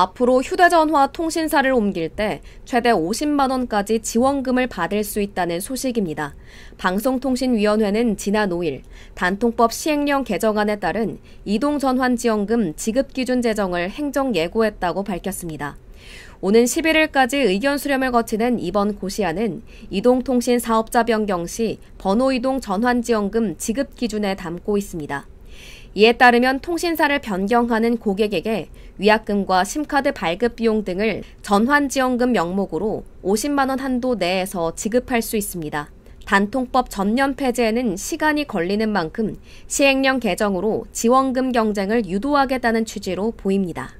앞으로 휴대전화 통신사를 옮길 때 최대 50만 원까지 지원금을 받을 수 있다는 소식입니다. 방송통신위원회는 지난 5일 단통법 시행령 개정안에 따른 이동전환지원금 지급기준 제정을 행정 예고했다고 밝혔습니다. 오는 11일까지 의견 수렴을 거치는 이번 고시안은 이동통신 사업자 변경 시 번호 이동 전환 지원금 지급 기준에 담고 있습니다. 이에 따르면 통신사를 변경하는 고객에게 위약금과 심카드 발급 비용 등을 전환지원금 명목으로 50만원 한도 내에서 지급할 수 있습니다. 단통법 전면 폐지에는 시간이 걸리는 만큼 시행령 개정으로 지원금 경쟁을 유도하겠다는 취지로 보입니다.